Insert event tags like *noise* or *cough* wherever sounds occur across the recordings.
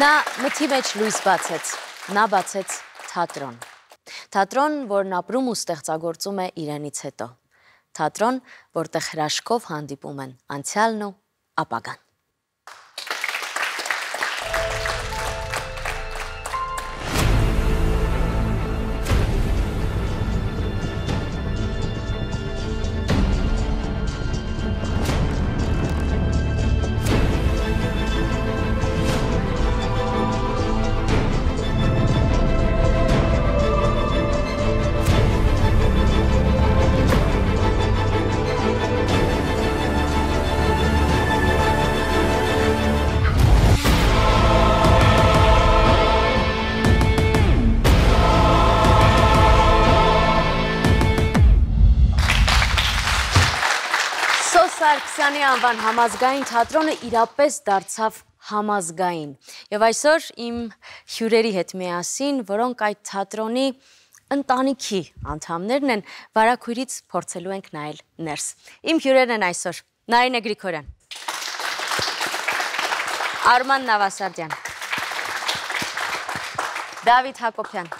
Նա մթի մեջ լույս բացեց, նա բացեց թատրոն։ Թատրոն, որն ապրում ու ստեղծագործում է իրենից հետո։ Թատրոն, որտեղ հրաշքով հանդիպում են անցյալն ու ապագան։ անվան համազգային թատրոնը իրապես դարձավ համազգային։ Եվ այսօր իմ հյուրերի հետ միասին, որոնք այդ թատրոնի ընտանիքի անդամներն են, վարակույրից փորձելու ենք նայել ներս։ Իմ հյուրերն են այսօր Նարինե Գրիգորյան, Արման Նավասարդյան, Դավիթ Հակոբյան,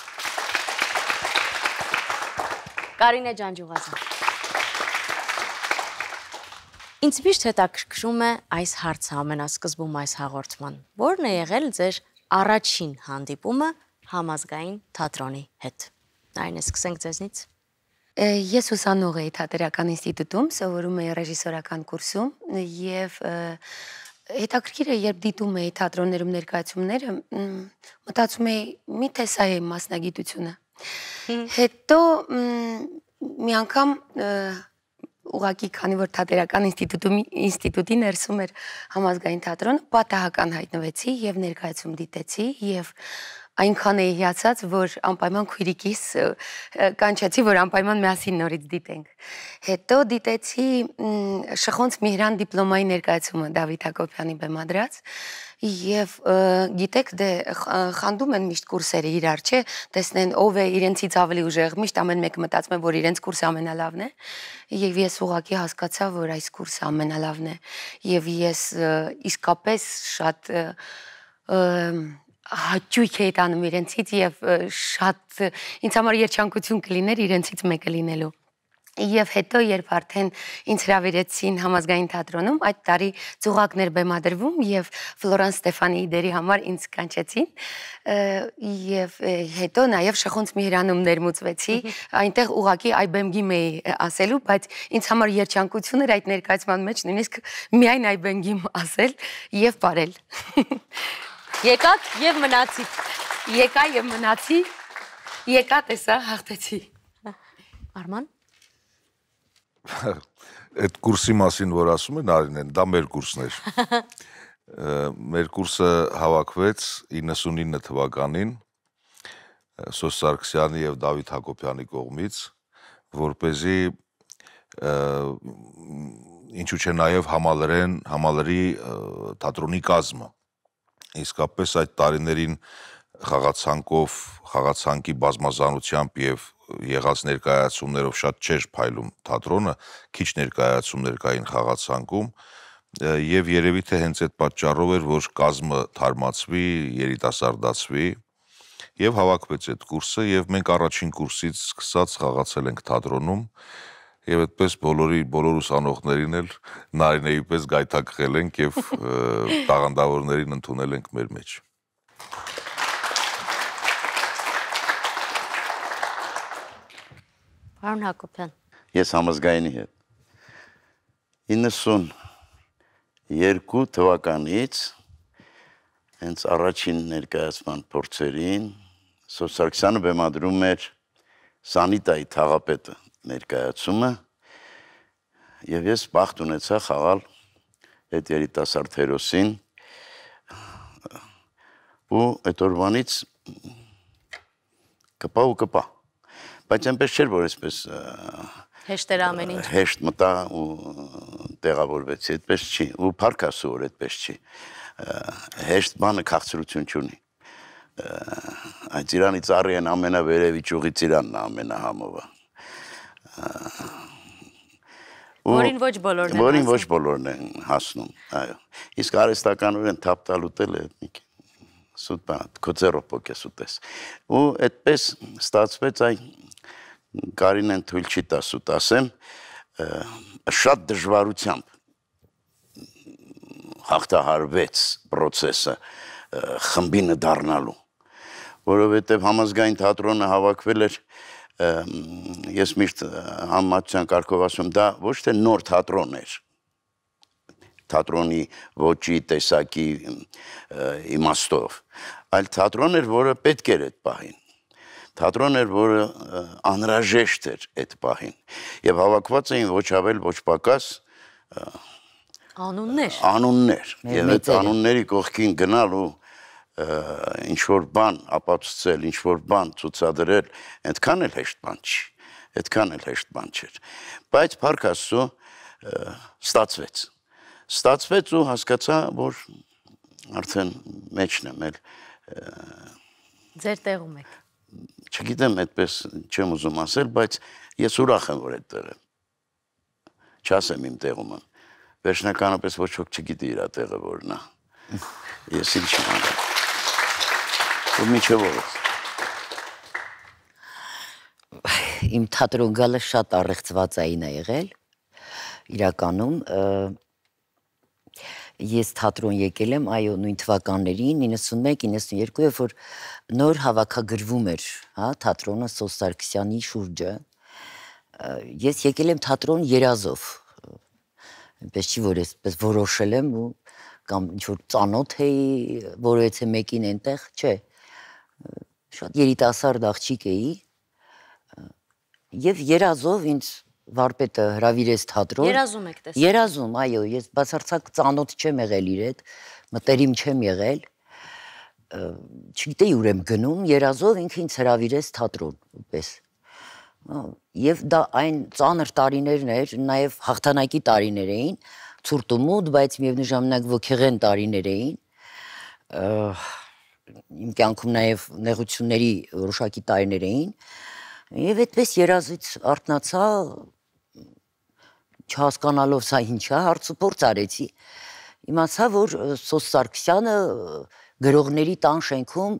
Կարինե Ջանջուղազյան։ Ինձ միշտ հետաքրքրում է այս հարցը ամենասկզբում այս հաղորդման։ Որն է եղել ձեր առաջին հանդիպումը համազգային թատրոնի հետ։ Այն է սկսենք ձեզնից։ Ես ուսանող էի թատերական ինստիտուտում, սովորում էի ռեժիսորական կուրսում եւ հետաքրքիր է, երբ դիտում էի թատրոններում ներկայացումները, մտածում էի՝ միթե սա է մասնագիտությունը։ Հետո մի անգամ և, ուղակի քանի որ թատերական ինստիտուտում ինստիտուտի ներսում էր համազգային թատրոնը, պատահական հայտնվեցի եւ ներկայացում դիտեցի եւ այնքան էի հիացած, որ անպայման քույրիկիս կանչեցի, որ անպայման միասին նորից դիտենք։ Հետո դիտեցի Շխոնց Միհրան դիպլոմայի ներկայացումը Դավիթ Հակոբյանի բեմադրած եւ գիտեք դե խանդում են միշտ կուրսերը իրար, չէ՞, տեսնեն ով է իրենցից ավելի ուժեղ, միշտ ամեն մեկը մտածում է, որ իրենց կուրսը ամենալավն է, եւ ես ուղակի հասկացա, որ այս կուրսը ամենալավն է եւ ես իսկապես շատ հաճույք էի տանում իրենցից եւ շատ ինձ համար երջանկություն կլիներ իրենցից մեկը լինելու Եվ հետո երբ արդեն ինձ հրավիրեցին համազգային թատրոնում, այդ տարի ծուղակներ բեմադրվում եւ Ֆլորան Ստեֆանիի դերի համար ինձ կանչեցին եւ հետո նաեւ շխոնց մի հրանում ներմուծվեցի, այնտեղ ուղակի այբեմգիմ էի ասելու, բայց ինձ համար երջանկություն էր այդ ներկայացման մեջ նույնիսկ միայն այբեմգիմ ասել եւ բարել։ *laughs* Եկաք եւ մնացի։ Եկա եւ մնացի։ Եկա տեսա հաղթեցի։ Արման այդ կուրսի մասին, որ ասում են Արինեն, դա մեր կուրսն էր։ *laughs* Մեր կուրսը հավաքվեց 99 թվականին Սոս Սարգսյանի եւ Դավիթ Հակոբյանի կողմից, որ เป զի ինչու՞ չէ նաև համալրեն համալրի թատրոնի կազմը։ Իսկապես այդ տարիներին և, խաղացանկով, խաղացանկի բազմազանությամբ եւ եղած ներկայացումներով շատ չէր փայլում թատրոնը, քիչ ներկայացումներ կային խաղացանկում եւ երևի թե հենց այդ պատճառով էր, որ կազմը թարմացվի, երիտասարդացվի եւ հավաքվեց այդ կուրսը եւ մենք առաջին կուրսից սկսած խաղացել ենք թատրոնում եւ այդպես բոլորի բոլոր ուսանողներին էլ նարինեի պես գայթակղել ենք եւ տաղանդավորներին ընդունել ենք մեր մեջ։ Արոն Հակոբյան։ Ես համազգայինի հետ 92 թվականից հենց առաջին ներկայացման փորձերին Սոսարքսյանը բեմադրում էր Սանիտայի թաղապետը ներկայացումը եւ ես բախտ ունեցա խաղալ այդ երիտասարդ հերոսին ու այդ օրվանից կպա ու կպա բայց այնպես չէր որ այսպես հեշտ էր ամեն ինչ հեշտ մտա ու տեղավորվեցի այդպես չի ու փառք ասու որ այդպես չի հեշտ բանը քաղցրություն չունի այդ Իրանի ծառի են ամենավերևի ճյուղի ծիրանն է ամենահամովը որին ոչ բոլորն են որին ոչ բոլորն են հասնում այո իսկ արհեստականորեն թափ տալու տել է մի քիչ սուտ բան քո ձեռով փոքես ուտես ու այդպես ստացվեց այն Կարինեն թույլ չի տաս ու տասեմ շատ դժվարությամբ հաղթահարվեց process-ը խմբինը դառնալու որովհետև համազգային թատրոնը հավաքվել էր ես միշտ համացան կարգով ասում դա ոչ թե նոր թատրոն էր թատրոնի ոչի տեսակի իմաստով այլ թատրոն էր որը պետք էր այդ պահին թատրոն էր, որը անհրաժեշտ էր այդ պահին։ Եվ հավաքված էին ոչ ավել, ոչ պակաս անուններ։ Անուններ։ Եվ այդ անունների կողքին գնալ ու ինչ որ բան ապացուցել, ինչ որ բան ցուցադրել, այդքան էլ հեշտ բան չի։ Այդքան էլ հեշտ բան չէր։ Բայց Փարք Աստծո ստացվեց։ Ստացվեց ու հասկացա, որ արդեն մեջն եմ, էլ ձեր տեղում եք չգիտեմ, այդպես չեմ ուզում ասել, բայց ես ուրախ եմ, որ այդտեղ եմ։ Չասեմ իմ տեղում եմ։ Վերջնականապես ոչ ոք չգիտի իր տեղը որն է։ Ես ինչ եմ անում։ Ու միջև օրս։ Իմ թատրոն գալը շատ առեղծված այն է եղել։ Իրականում ես թատրոն եկել եմ, այո, նույն թվականներին 91-92, երբ որ նոր հավաքագրվում էր, հա, թատրոնը Սոսարքսյանի շուրջը։ Ես եկել եմ թատրոն Երազով։ Այնպես չի որ այսպես որոշել եմ ու կամ ինչ որ ծանոթ էի, որովհետեւ մեկին այնտեղ, չէ։ Շատ երիտասարդ աղջիկ էի։ Եվ Երազով ինձ վարպետը հravirեց թատրոն։ Երազում եք տեսնել։ Երազում, այո, ես բացարձակ ծանոթ չեմ եղել իր հետ, մտերիմ չեմ եղել։ Չգիտեի ուր եմ գնում, երազով ինքը ինձ հravirեց թատրոն, պես։ Եվ դա այն ծանր տարիներն էր, նաև հաղթանակի տարիներ էին, ցուրտ ու մութ, բայց միևնույն ժամանակ ոգեղեն տարիներ էին։ Իմ կյանքում նաև նեղությունների որոշակի տարիներ էին։ Եվ այդպես երազից արտնացա չհասկանալով սա ինչ է, հարցուփորձ արեցի։ Իմացա, որ Սոս Սարգսյանը գրողների տան շենքում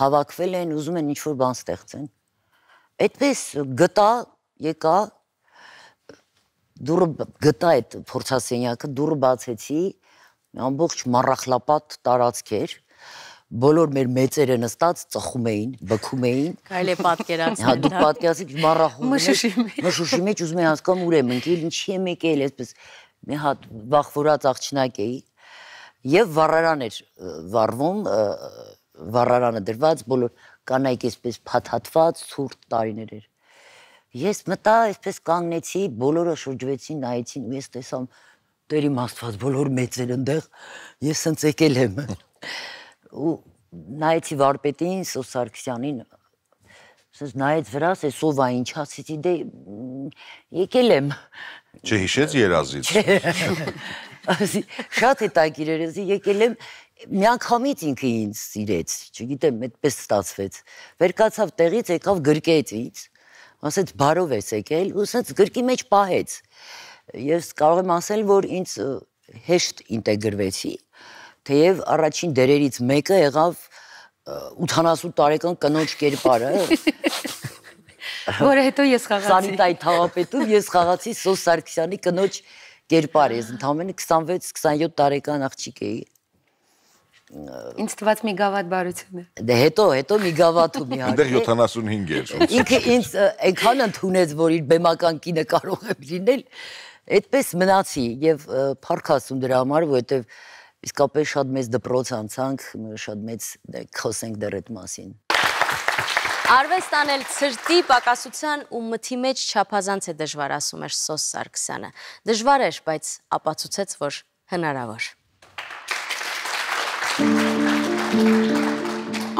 հավաքվել են, ուզում են ինչ-որ բան ստեղծեն։ Այդպես գտա, եկա դուրը գտա այդ փորձասենյակը, դուրը բացեցի, ամբողջ մառախլապատ տարածք էր, բոլոր մեր մեծերը նստած ծխում էին, բքում էին։ Կարելի է պատկերացնել։ Հա դուք հա։ պատկերացիք մարախում։ Մշուշի մեջ։ Մշուշի մեջ ուզում եմ հասկանամ ուր եմ ընկել, ինչի եմ եկել, այսպես մի հատ վախվորած աղջնակ էի եւ վառարան էր վառվում վառարանը դրված բոլոր կանայք այսպես փաթաթված ցուրտ տարիներ էր։ Ես մտա, այսպես կանգնեցի, բոլորը շրջվեցին, նայեցին ու ես տեսամ Տերիմ Աստված, բոլոր մեծեր ընդեղ ես ընց եկել եմ ու նայեցի վարպետին, Սոսարքսյանին, ասես նայեց վրաս, էս ով է ինչ ասեցի, դե եկել եմ։ Չհիշեց երազից։ Ասի, շատ հետաքրիր էր, ասի եկել եմ, միանգամից ինքը ինձ սիրեց, չգիտեմ, այդպես ստացվեց։ Վերկացավ տեղից, եկավ գրկեց ինձ, ասեց բարով ես եկել, ու ասեց գրկի մեջ պահեց։ Ես կարող եմ ասել, որ ինձ հեշտ ինտեգրվեցի թեև առաջին դերերից մեկը եղավ 80 տարեկան կնոջ կերպարը որը հետո ես խաղացի Սանիտայի թաղապետում ես խաղացի Սո Սարգսյանի կնոջ կերպարը ես ընդամենը 26-27 տարեկան աղջիկ էի Ինձ թված մի գավաթ բարություն է։ Դե հետո, հետո մի գավաթում իհարկե։ Այնտեղ 75 էր շուտ։ Ինքը ինձ այնքան ընդունեց, որ իր բեմական կինը կարող է լինել, այդպես մնացի եւ փառք ասում դրա համար, որովհետեւ իսկապես շատ մեծ դպրոց անցանք, շատ մեծ խոսենք դեռ այդ մասին։ Արվեստանել ցրտի պակասության ու մթի մեջ չափազանց է դժվար, ասում էր Սոս Սարգսյանը։ Դժվար էր, բայց ապացուցեց, որ հնարավոր։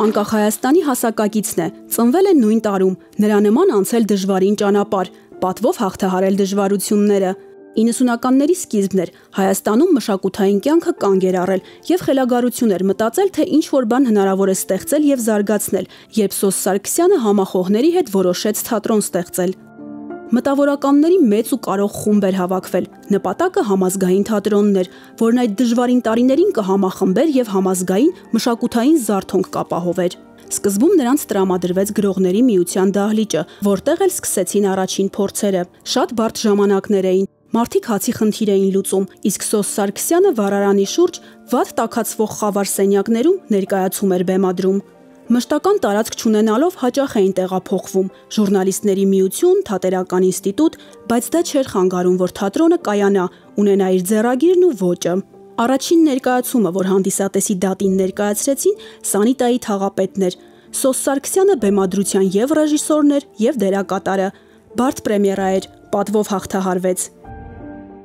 Անկախ Հայաստանի հասակակիցն է, ծնվել է նույն տարում, նրա նման անցել դժվարին ճանապարհ, պատվով հաղթահարել դժվարությունները, 90-ականների սկիզբն էր, Հայաստանում մշակութային կյանքը կանգ էր առել եւ խելագարություն էր մտածել, թե ինչ որ բան հնարավոր է ստեղծել եւ զարգացնել, երբ Սոս Սարգսյանը համախոհների հետ որոշեց թատրոն ստեղծել։ Մտավորականների մեծ ու կարող խումբ էր հավաքվել։ Նպատակը համազգային թատրոնն էր, որն այդ դժվարին տարիներին կհամախմբեր եւ համազգային մշակութային զարթոնք կապահովեր։ Սկզբում նրանց տրամադրվեց գրողների միության դահլիճը, որտեղ էլ սկսեցին առաջին փորձերը։ Շատ բարդ ժամանակներ էին, Մարդիկ հացի խնդիր էին լուծում, իսկ Սոս Սարգսյանը վարարանի շուրջ վատ տակածվող խավար սենյակներում ներկայացում էր բեմադրում։ Մշտական տարածք չունենալով հաճախ էին տեղափոխվում՝ ժուրնալիստների միություն, թատերական ինստիտուտ, բայց դա չէր խանգարում, որ թատրոնը կայանա, ունենա իր ձեռագիրն ու ոճը։ Առաջին ներկայացումը, որ հանդիսատեսի դատին ներկայացրեցին, Սանիտայի թաղապետն էր։ Սոս Սարգսյանը բեմադրության եւ ռեժիսորն էր, եւ դերակատարը։ Բարդ պրեմիերա էր, պատվով հաղթահարվեց։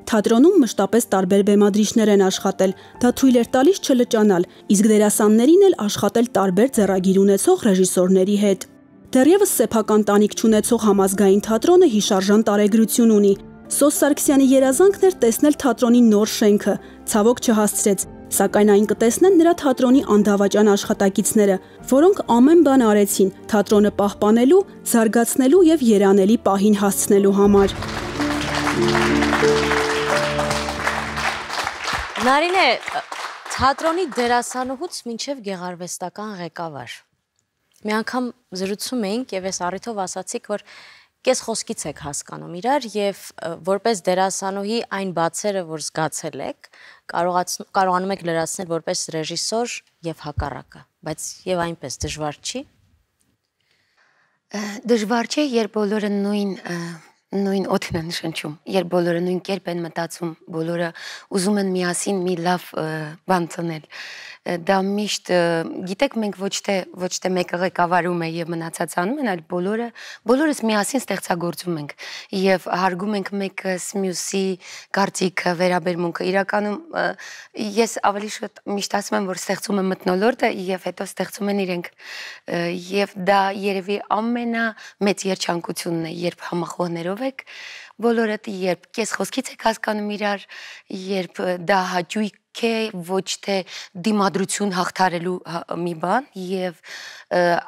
Թատրոնում մշտապես տարբեր բեմադրիչներ են աշխատել, դա թույլ էր տալիս չլճանալ, իսկ դերասաններին էլ աշխատել տարբեր ձեռագիր ունեցող ռեժիսորների հետ։ Դեռևս սեփական տանիք չունեցող համազգային թատրոնը հիշարժան տարեգրություն ունի։ Սոս Սարգսյանի երազանքն էր տեսնել թատրոնի նոր շենքը, ցավոք չհասցրեց, սակայն այն կտեսնեն նրա թատրոնի անդավաճան աշխատակիցները, որոնք ամեն բան արեցին թատրոնը պահպանելու, զարգացնելու եւ երանելի պահին հասցնելու համար։ Thank you. Նարինե, թատրոնի դերասանուհուց մինչև գեղարվեստական ղեկավար։ Մի անգամ զրուցում էինք եւ ես առիթով ասացիք, որ կես խոսքից եք հասկանում իրար եւ որպես դերասանուհի այն բացերը, որ զգացել եք, կարողանում եք լրացնել որպես ռեժիսոր եւ հակառակը, բայց եւ այնպես դժվար չի։ Դժվար չէ, երբ բոլորը նույն նույն օդն են շնչում, երբ բոլորը նույն կերպ են մտածում, բոլորը ուզում են միասին մի լավ բան ծնել։ Դա միշտ գիտեք մենք ոչ թե ոչ թե մեկը ղեկավարում է եւ մնացած անում են, այլ բոլորը բոլորս միասին ստեղծագործում ենք եւ հարգում ենք մեկս մյուսի կարծիքը, վերաբերմունքը։ Իրականում ես ավելի շատ միշտ ասում եմ, որ ստեղծում եմ մտնոլորտը եւ հետո ստեղծում են իրենք։ Եվ դա երևի ամենամեծ երջանկությունն է, երբ համախոհներով բարով եք բոլորդ, երբ կես խոսքից եք հասկանում իրար, երբ դա հաճույք է, ոչ թե դիմադրություն հաղթարելու հա, մի բան եւ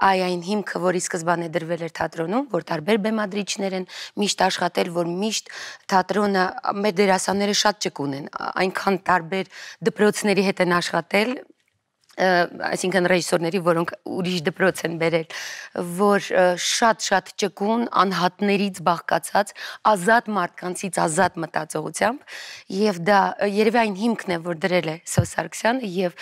այ այն հիմքը, որի սկզբանե դրվել էր թատրոնում, որ տարբեր բեմադրիչներ են միշտ աշխատել, որ միշտ թատրոնը մեր դերասանները շատ ճկուն են, այնքան տարբեր դպրոցների հետ են աշխատել, այսինքն ռեժիսորների, որոնք ուրիշ դպրոց են բերել, որ շատ-շատ ճկուն անհատներից բաղկացած ազատ մարդկանցից ազատ մտածողությամբ եւ դա երևի այն հիմքն է, որ դրել է Սոսարքսյանը եւ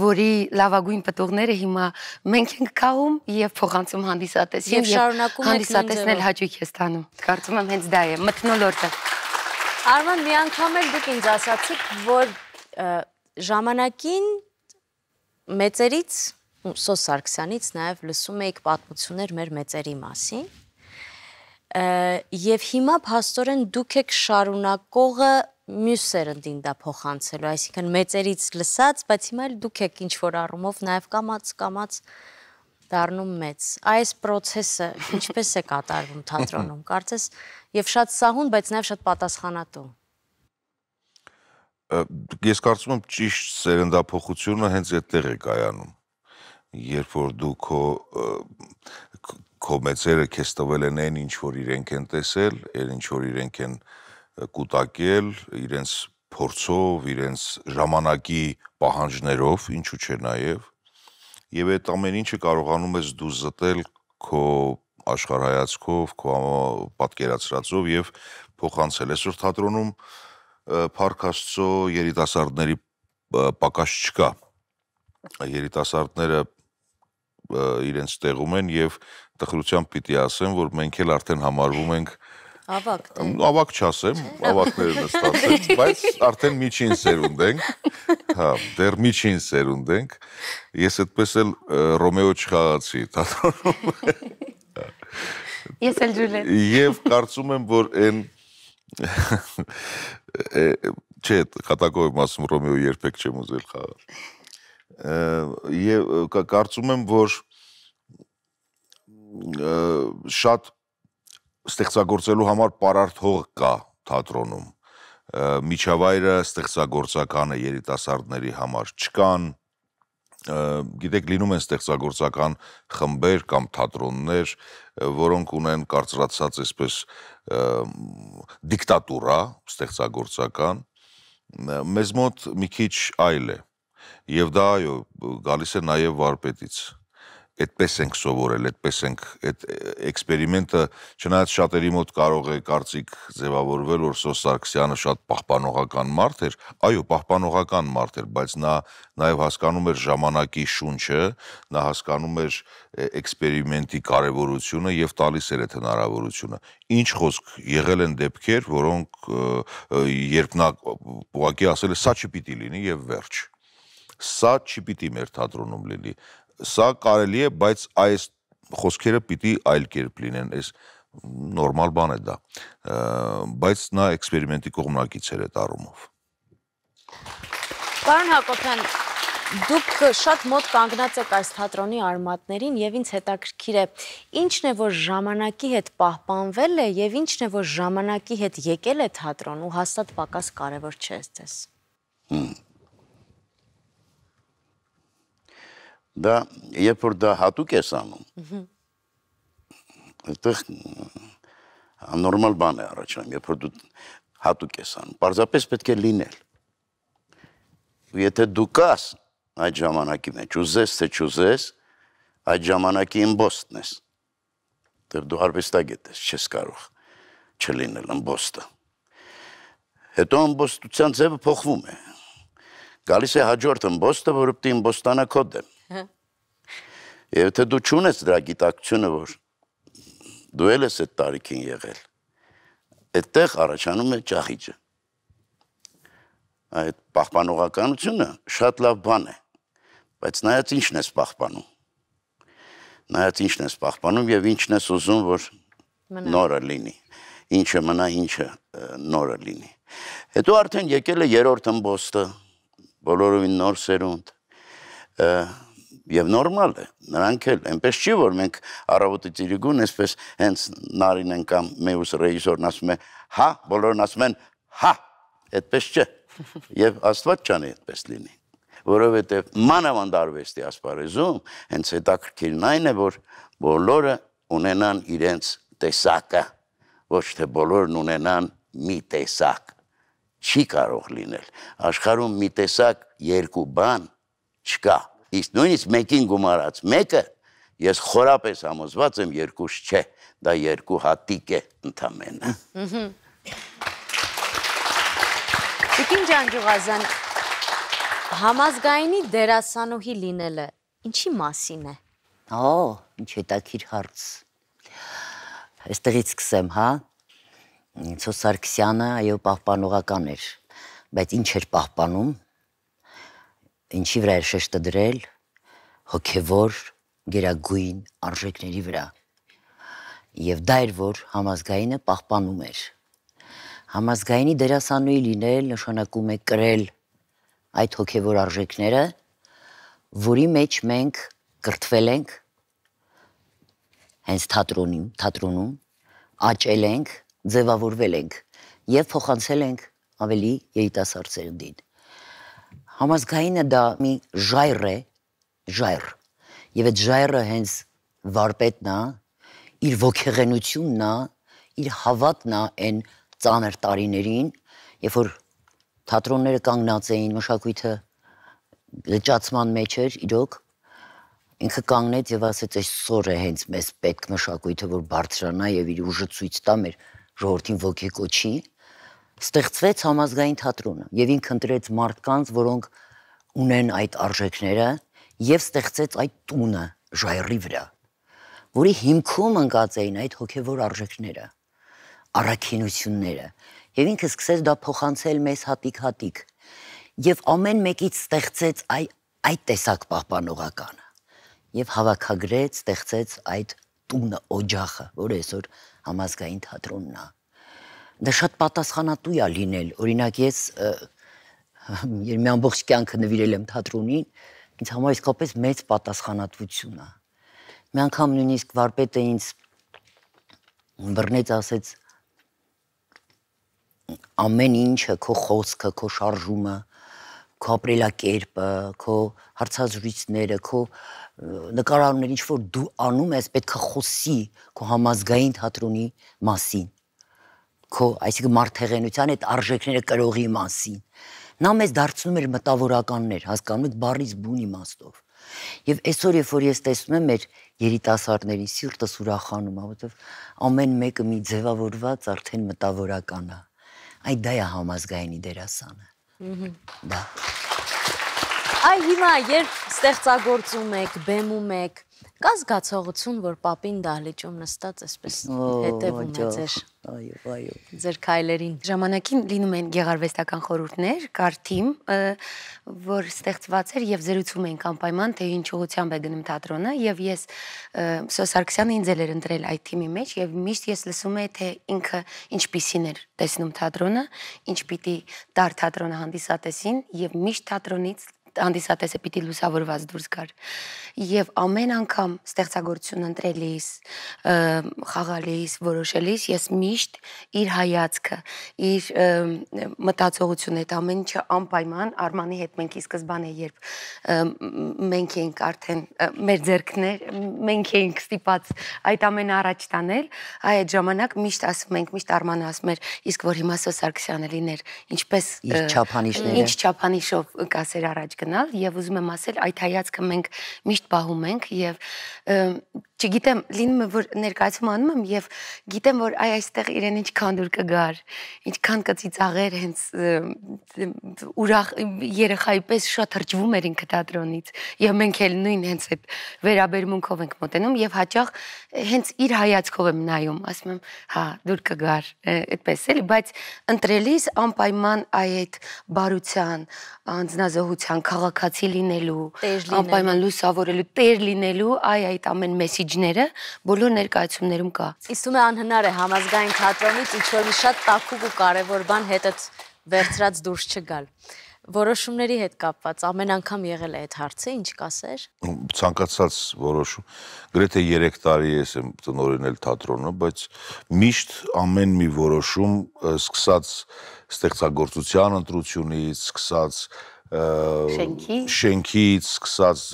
որի լավագույն պտուղները հիմա մենք ենք քաղում եւ փոխանցում հանդիսատեսին եւ շարունակում հանդիսատեսնել հաճույք է ստանում։ Կարծում եմ հենց դա է մթնոլորտը։ Արման, մի անգամ էլ դուք ինձ ասացիք, որ ժամանակին մեծերից Սո Սարգսյանից նաև լսում էիք պատմություններ մեր մեծերի մասին։ Եվ հիմա փաստորեն դուք եք շարունակողը մյուս սերնդին դա փոխանցելու, այսինքն մեծերից լսած, բայց հիմա էլ դուք եք ինչ որ առումով նաև կամած կամած դառնում մեծ։ Այս process-ը ինչպես է կատարվում թատրոնում։ Կարծես եւ շատ սահուն, բայց նաեւ շատ պատասխանատու ես կարծում եմ ճիշտ սերնդափոխությունը հենց այդտեղ է կայանում երբ որ դու քո քո մեծերը քեզ տվել են այն ինչ որ իրենք են տեսել, այն ինչ որ իրենք են կուտակել, իրենց փորձով, իրենց ժամանակի պահանջներով, ինչու՞ չէ նաև։ Եվ այդ ամեն ինչը կարողանում ես դու զտել քո աշխարհայացքով, քո պատկերացրածով եւ փոխանցել։ Այսօր թատրոնում Փարքաստո երիտասարդների պակաս չկա։ Երիտասարդները իրենց տեղում են եւ տխրությամբ պիտի ասեմ, որ մենք էլ արդեն համարվում ենք ավակ։ Ավակ չասեմ, ավակները նստած են, բայց արդեն միջին սերունդ ենք։ Հա, դեռ միջին սերունդ ենք։ Ես այդպես էլ Ռոմեո չխաղացի թատրոնում։ Ես էլ Ջուլիետ։ Եվ կարծում եմ, որ այն *laughs* Չէ, կատակով ասում Ռոմեո երբեք չեմ ուզել խաղալ։ Եվ կարծում եմ, որ շատ ստեղծագործելու համար պարարտող կա թատրոնում միջավայրը ստեղծագործական է երիտասարդների համար չկան գիտեք լինում են ստեղծագործական խմբեր կամ թատրոններ, որոնք ունեն կարծրացած այսպես դիկտատուրա ստեղծագործական, մեզ մոտ մի քիչ այլ է։ Եվ դա այո, գալիս է նաև վարպետից այդպես ենք սովորել, այդպես ենք այդ էքսպերիմենտը չնայած շատերի մոտ կարող է կարծիք ձևավորվել, որ Սոս Սարգսյանը շատ պահպանողական մարդ էր, այո, պահպանողական մարդ էր, բայց նա նաև հասկանում էր ժամանակի շունչը, նա հասկանում էր էքսպերիմենտի կարևորությունը եւ տալիս էր այդ հնարավորությունը։ Ինչ խոսք եղել են դեպքեր, որոնք երբ նա ուղակի ասել է, սա չպիտի լինի եւ վերջ։ Սա չպիտի մեր թատրոնում լինի։ Սա կարելի է, բայց այս խոսքերը պիտի այլ կերպ լինեն, այս նորմալ բան է դա։ Բայց նա էքսպերիմենտի կողմնակից էր այդ առումով։ Պարոն Հակոբյան, Դուք շատ մոտ կանգնած եք այս թատրոնի արմատներին եւ ինձ հետաքրքիր է ի՞նչն է որ ժամանակի հետ պահպանվել է եւ ի՞նչն է որ ժամանակի հետ եկել է թատրոն ու հաստատ պակաս կարեւոր չէ ցես։ Դա երբ որ դա հատուկ ես անում, այդտեղ աննորմալ բան է առաջանում, երբ որ դու հատուկ ես անում, պարզապես պետք է լինել։ Ու եթե դու կաս այդ ժամանակի մեջ, ուզես թե չուզես, այդ ժամանակի ըմբոստն ես։ Դեռ դու արվեստագետ ես, չես կարող չլինել ըմբոստը։ Հետո ըմբոստության ձևը փոխվում է։ Գալիս է հաջորդ ըմբոստը, որը պետք է ըմբոստանա քո դեմ։ Եվ եթե դու ճունես դրա գիտակցությունը, որ դու ել ես այդ տարիքին եղել, այդտեղ առաջանում է ճախիճը։ Այդ պահպանողականությունը շատ լավ բան է, բայց նայած ինչն ես պահպանում։ Նայած ինչն ես պահպանում եւ ինչն ես ուզում, որ նորը լինի։ Ինչը մնա, ինչը նորը լինի։ Հետո արդեն եկել է երրորդ ըմբոստը, բոլորովին նոր սերունդ։ Ա, եւ նորմալ է։ Նրանք էլ այնպես չի որ մենք առավոտի ծիրիկուն այսպես հենց նարինեն կամ մեուս ռեժիսորն ասում է հա, բոլորն ասում են հա, այդպես չէ։ Եվ Աստված ճանի այդպես լինի որովհետև մանավանդ արվեստի ասպարեզում հենց հետաքրքիրն այն է, որ բոլորը ունենան իրենց տեսակը, ոչ թե բոլորն ունենան մի տեսակ։ Չի կարող լինել։ Աշխարհում մի տեսակ երկու բան չկա իսկ նույնիսկ մեկին գումարած մեկը ես խորապես համոզված եմ երկուս չէ, դա երկու հատիկ է ընդամենը։ Տիկին ջան Ջուղազյան, համազգայինի դերասանուհի լինելը ինչի մասին է։ Ա, ինչ հետաքրքիր հարց։ Այստեղից սկսեմ, հա։ Ցո Սարգսյանը այո պահպանողական էր, բայց ինչ էր պահպանում ինչի վրա էր շեշտը դրել հոգևոր գերագույն արժեքների վրա։ Եվ դա էր, որ համազգայինը պահպանում էր։ Համազգայինի դերասանուի լինել նշանակում է կրել այդ հոգևոր արժեքները, որի մեջ մենք կրթվել ենք հենց թատրոնին, թատրոնում աճել ենք, ձևավորվել ենք եւ փոխանցել ենք ավելի երիտասարդ սերնդին։ Համազգայինը դա մի ժայռ է, ժայռ։ Եվ այդ ժայռը հենց վարպետն է, իր ողքեղենությունն է, իր հավատն է այն ծանր տարիներին, երբ որ թատրոնները կանգնած էին մշակույթը լճացման մեջ էր իրոք ինքը կանգնեց եւ ասեց այսօր է հենց մեզ պետք մշակույթը որ բարձրանա եւ իր ուժը ցույց տա մեր ժողովրդին ոգեկոչի ստեղծվեց համազգային թատրոնը եւ ինքը ընտրեց մարդկանց, որոնք ունեն այդ արժեքները եւ ստեղծեց այդ տունը ժայռի վրա, որի հիմքում ընկած էին այդ հոգեվոր արժեքները, առաքինությունները եւ ինքը սկսեց դա փոխանցել մեզ հատիկ-հատիկ եւ ամեն մեկից ստեղծեց այ այդ տեսակ պահպանողականը եւ հավաքագրեց, ստեղծեց այդ տունը, օջախը, որը այսօր համազգային թատրոնն է դա շատ պատասխանատու է լինել։ Օրինակ ես երբ մի ամբողջ կյանքը նվիրել եմ թատրոնին, ինձ համար իսկապես մեծ պատասխանատվություն է։ Մի անգամ նույնիսկ վարպետը ինձ բռնեց ասեց ամեն ինչը քո խոսքը, քո շարժումը, քո ապրելակերպը, քո հարցազրույցները, քո նկարահանումները, ինչ որ դու անում ես, պետք է խոսի քո համազգային թատրոնի մասին քո, այսինքն մարդեղենության այդ արժեքները կրողի մասին։ Նա մեզ դարձնում էր մտավորականներ, հասկանում եք, բարից բուն իմաստով։ Եվ այսօր երբ որ ես տեսնում եմ մեր երիտասարդների սիրտս ուրախանում է, որովհետև ամեն մեկը մի ձևավորված արդեն մտավորական է։ Այդ դա է համազգայինի դերասանը։ Դա։ Այ հիմա երբ ստեղծագործում եք, բեմում եք, Կա զգացողություն, որ papin դահլիճում նստած էսպես հետևում է ձեր։ Այո, այո։ Ձեր քայլերին։ Ժամանակին լինում են գեղարվեստական խորհուրդներ, կար թիմ, որ ստեղծված էր եւ զրուցում ենք անպայման թե ինչ ուղությամբ է գնում թատրոնը եւ ես Սոսարքսյանը ինձ էր ընտրել այդ թիմի մեջ եւ միշտ ես լսում էի թե ինքը ինչպիսին էր տեսնում թատրոնը, ինչ պիտի դար թատրոնը հանդիսատեսին եւ միշտ թատրոնից հանդիսատեսը պիտի լուսավորված դուրս գար։ Եվ ամեն անգամ ստեղծագործություն ընտրելիս, խաղալիս, որոշելիս ես միշտ իր հայացքը, իր մտածողությունը այդ ամեն ինչը անպայման Արմանի հետ մենք ի սկզբանե երբ մենք ենք արդեն մեր ձեռքներ, մենք ենք ստիպած այդ ամենը առաջ տանել, այ այդ ժամանակ միշտ ասում ենք, միշտ Արմանը ասում էր, իսկ որ հիմա Սոսարկսյանը լիներ, ինչպես իր չափանիշները, ինչ չափանիշով կասեր առաջ գնալ եւ ուզում եմ ասել այդ հայացքը մենք միշտ պահում ենք եւ չգիտեմ, լինում է որ ներկայացում անում եմ եւ գիտեմ որ այ այստեղ իրեն ինչքան դուր կգար, ինչքան կծիծաղեր հենց ուրախ երեխայի պես շատ հրճվում էր ինքը թատրոնից եւ մենք էլ նույն հենց այդ վերաբերմունքով ենք մտնում եւ հաճախ հենց իր հայացքով եմ նայում, ասում եմ, հա, դուր կգար, այդպես էլի, բայց ընտրելիս անպայման այ այդ բարության, անձնազոհության, քաղաքացի լինելու, անպայման լուսավորելու, տեր լինելու, այ այդ ամեն մեսիջ ոճները բոլոր ներկայացումներում կա։ Իսում է անհնար է համազգային թատրոնից ինչ որ մի շատ տակուկ ու կարևոր բան հետդ վերցրած դուրս չգալ որոշումների հետ կապված ամեն անգամ եղել է այդ հարցը, ինչ կասեր։ Ցանկացած որոշում։ Գրեթե 3 տարի ես եմ տնօրինել թատրոնը, բայց միշտ ամեն մի որոշում սկսած ստեղծագործության ընտրությունից, սկսած շենքի շենքից, սկսած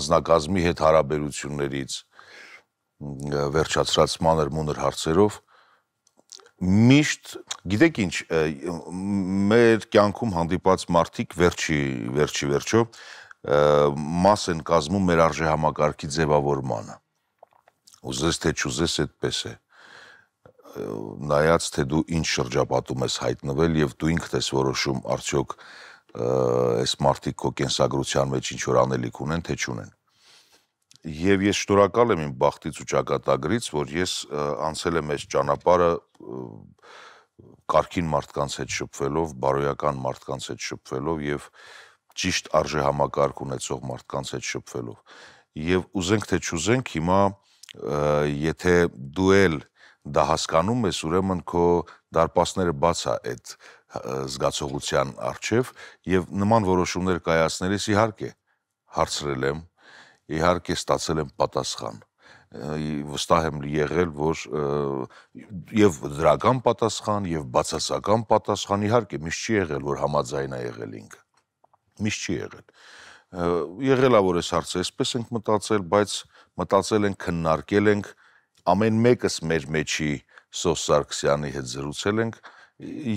անձնակազմի հետ հարաբերություններից, վերջացրած մանր մունր հարցերով միշտ գիտեք ինչ մեր կյանքում հանդիպած մարդիկ վերջի վերջի վերջո մաս են կազմում մեր արժե համակարգի ձևավորմանը ուզես թե չուզես այդպես է նայած թե դու ինչ շրջապատում ես հայտնվել եւ դու ինքդ ես որոշում արդյոք այս մարդիկ քո կենսագրության մեջ ինչ որ անելիք ունեն թե չունեն Եվ ես շնորհակալ եմ իմ բախտից ու ճակատագրից, որ ես անցել եմ այս ճանապարհը կարքին մարդկանց հետ շփվելով, բարոյական մարդկանց հետ շփվելով եւ ճիշտ արժեհամակարգ ունեցող մարդկանց հետ շփվելով։ Եվ ուզենք թե չուզենք, հիմա եթե դու էլ դա հասկանում ես, ուրեմն քո դարպասները բաց է այդ զգացողության արչև եւ նման որոշումներ կայացնելիս իհարկե հարցրել եմ իհարկե ստացել եմ պատասխան վստահ եմ եղել, որ եւ դրական պատասխան, եւ բացասական պատասխան իհարկե միշտ չի եղել, որ համաձայն է եղել ինքը։ Միշտ չի եղել։ Եղելա որ այս հարցը այսպես ենք մտածել, բայց մտածել ենք, քննարկել ենք ամեն մեկս մեր մեջի Սոս Սարգսյանի հետ զրուցել ենք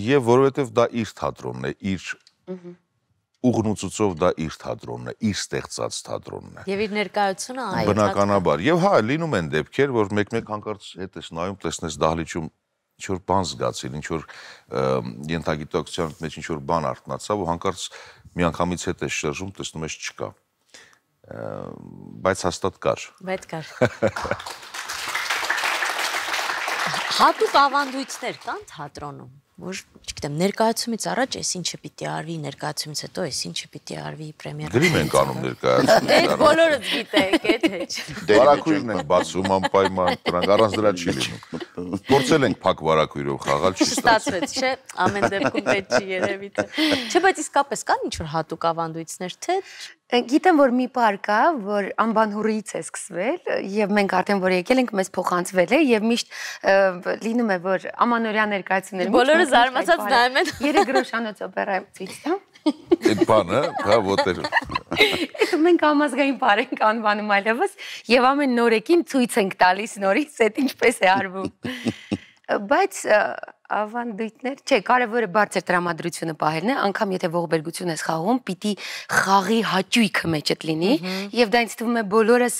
եւ որովհետեւ դա իր թատրոնն է, իր ուղնուցուցով դա իր թատրոնն է, իր ստեղծած թատրոնն է։ Եվ իր ներկայությունը այո։ Բնականաբար։ Եվ հա, լինում են դեպքեր, որ մեկ-մեկ հանկարծ հետ ես նայում, տեսնես դահլիճում ինչ որ բան զգացել, ինչ որ ենթագիտակցության մեջ ինչ որ բան արտնացա, որ հանկարծ միանգամից հետ ես շրջում, տեսնում ես չկա։ Բայց հաստատ կար։ Բայց կար։ *laughs* Հատուկ ավանդույթներ կան թատրոնում որ չգիտեմ ներկայացումից առաջ այսին չպիտի արվի, ներկայացումից հետո այսին չպիտի արվի պրեմիերա։ Դրիմ ենք անում ներկայացում։ Դե բոլորը գիտեք, էդ հեչ։ Վարակույրն ենք բացում անպայման, դրանք առանց դրա չի լինում։ Փորձել ենք փակ վարակույրով խաղալ, չի ստացվեց, չէ՞, ամեն դեպքում դե չի երևի։ Չէ, բայց իսկապես կան ինչ որ հատուկ ավանդույթներ, թե Գիտեմ, որ մի բար կա, որ անբանհուրից է սկսվել եւ մենք արդեն որ եկել ենք, մեզ փոխանցվել է եւ միշտ լինում է, որ ամանորյա ներկայացնել։ Բոլորը զարմացած նայում են։ 3 *laughs* գրոշանոց օպերա ցույց տա։ հա? Բանը, հա, ոտեր։ Իսկ մենք համազգային բար ենք անվանում այլևս եւ ամեն նորեկին ցույց ենք տալիս նորից, այդ ինչպես է արվում բայց ավանդույթներ, չէ, կարևորը բարձր տրամադրությունը պահելն է, անկամ եթե ողբերգություն ես խաղում, պիտի խաղի հաճույքը մեջդ լինի, եւ դա ինձ թվում է բոլորս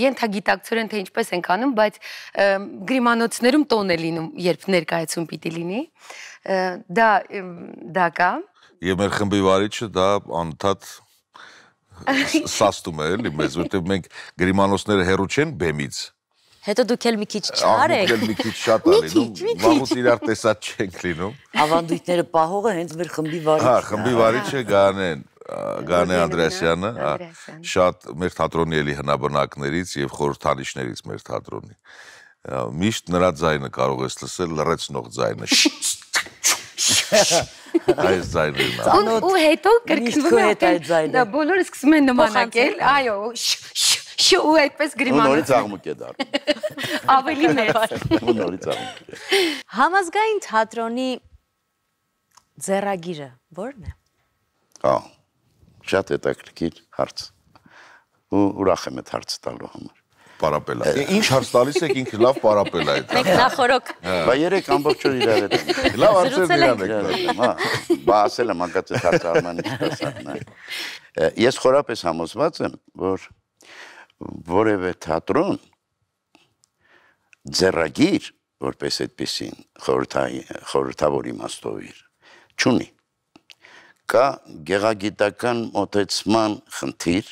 ենթագիտակցորեն թե ինչպես ենք անում, բայց գրիմանոցներում տոն է լինում, երբ ներկայացում պիտի լինի։ Դա դա կա։ Եվ մեր խմբի վարիչը դա անընդհատ *laughs* սաստում է էլի մեզ, որտեղ մենք գրիմանոցները հերո չեն բեմից Հետո դուք էլ մի քիչ չար եք։ Ահա, մի քիչ շատ է լինում, վաղուց իրար տեսած չենք լինում։ Ավանդույթները պահողը հենց մեր խմբի վարիչն է։ Հա, խմբի վարիչը Գանեն, Գանե Անդրեասյանը, շատ մեր թատրոնի էլի հնաբնակներից եւ խորհրդանիշներից մեր թատրոնի։ Միշտ նրա ձայնը կարող ես լսել լրացնող ձայնը։ Այս ձայնն է։ Ու հետո կրկնում է այդ ձայնը։ Դա բոլորը սկսում են նմանակել, այո, շ ու այդպես գրիմանում։ Նորից աղմուկ է դառնում։ *laughs* Ավելի մեծ։ *laughs* Ու նորից աղմուկ է։ Համազգային թատրոնի ձեռագիրը ո՞րն է։ Ա։ հա, Շատ հետաքրքիր հարց։ Ու ուրախ եմ այդ հարցը տալու համար պարապելա։ Ինչ հարց տալիս եք ինքը լավ պարապելա է։ Մենք նախորոք։ հա, Բա երեք ամբողջ օր իրար հետ։ Լավ հարցեր դրանք, հա։ Բա ասել եմ անկած այդ հարցը արմանի հասանա։ Ես խորապես համոզված եմ, որ որևէ թատրոն ձեռագիր որպես այդպեսին խորհրդավոր իմաստով իր չունի կա գեղագիտական մոտեցման խնդիր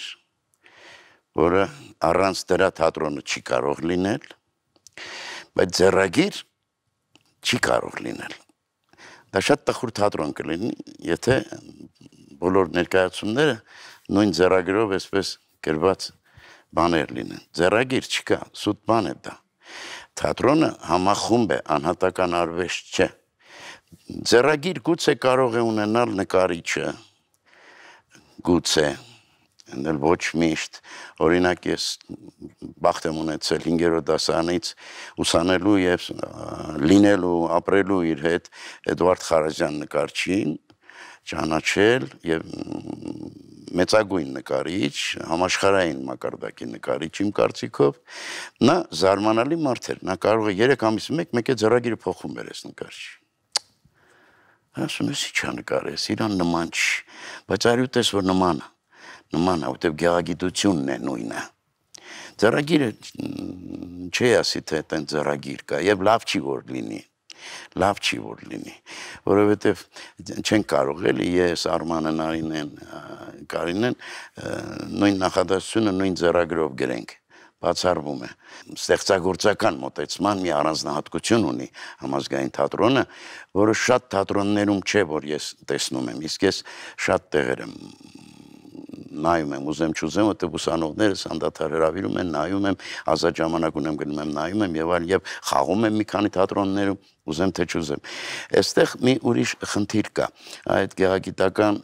որը առանց դրա թատրոնը չի կարող լինել բայց ձեռագիր չի կարող լինել դա շատ տխուր թատրոն կլինի եթե բոլոր ներկայացումները նույն ձեռագրով այսպես գրված բաներ լինեն։ Ձեռագիր չկա, սուտ բան է դա։ Թատրոնը համախումբ է, անհատական արվեստ չէ։ Ձեռագիր գուցե կարող է ունենալ նկարիչը, գուցե ընդել ոչ միշտ օրինակ ես բախտ եմ ունեցել 5-րդ դասարանից ուսանելու եւ լինելու ապրելու իր հետ Էդվարդ Խարազյան նկարչին ճանաչել եւ մեծագույն նկարիչ, համաշխարհային մակարդակի նկարիչ իմ կարծիքով, նա զարմանալի մարդ էր, նա կարող է 3 ամիս մեկ մեկ է ծրագիրը փոխում էր այս նկարչի։ Ասում ես, ի՞նչ նկարես, իրան նման չի, բայց արի ուտես որ նման է։ Նման է, որտեվ գեղագիտությունն է նույնը։ Ծրագիրը չի ասի թե այդտեղ ծրագիր կա, եւ լավ չի որ լինի լավ չի որ լինի, որովհետև չեն կարող էլի ես Արմանը Նարինեն Կարինեն նույն նախադասությունը նույն ծրագրով գրենք բացառվում է ստեղծագործական մոտեցման մի առանձնահատկություն ունի համազգային թատրոնը, որը շատ թատրոններում չէ, որ ես տեսնում եմ, իսկ ես շատ տեղեր եմ նայում եմ, ուզեմ չուզեմ, որտեղ ուսանողներս անդադար հրավիրում են, նայում եմ, ազատ ժամանակ ունեմ գնում եմ, նայում եմ եւ այլ եւ խաղում եմ մի քանի թատրոններում ուզեմ թե չուզեմ։ Այստեղ մի ուրիշ խնդիր կա, այդ գեղագիտական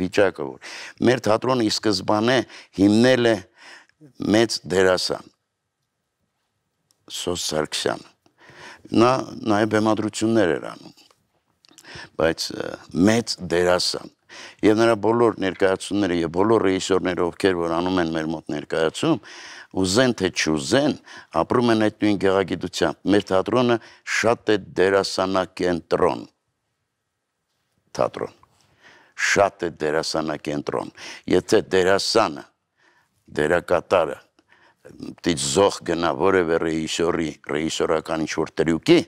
վիճակը, որ մեր թատրոնը ի սկզբանե հիմնել է մեծ դերասան Սոս Սարգսյան։ Նա նաև բեմադրություններ էր անում, բայց մեծ դերասան Եվ նրա բոլոր ներկայացումները եւ բոլոր ռեժիսորները, ովքեր որ անում են մեր մոտ ներկայացում, ուզեն թե չուզեն, ապրում են այդ նույն գեղագիտությամբ։ Մեր թատրոնը շատ է դերասանակենտրոն։ Թատրոն շատ է դերասանակենտրոն։ Եթե դերասանը, դերակատարը դից զող գնա որևէ ռեժիսորի, ռեժիսորական ինչ-որ տրյուկի,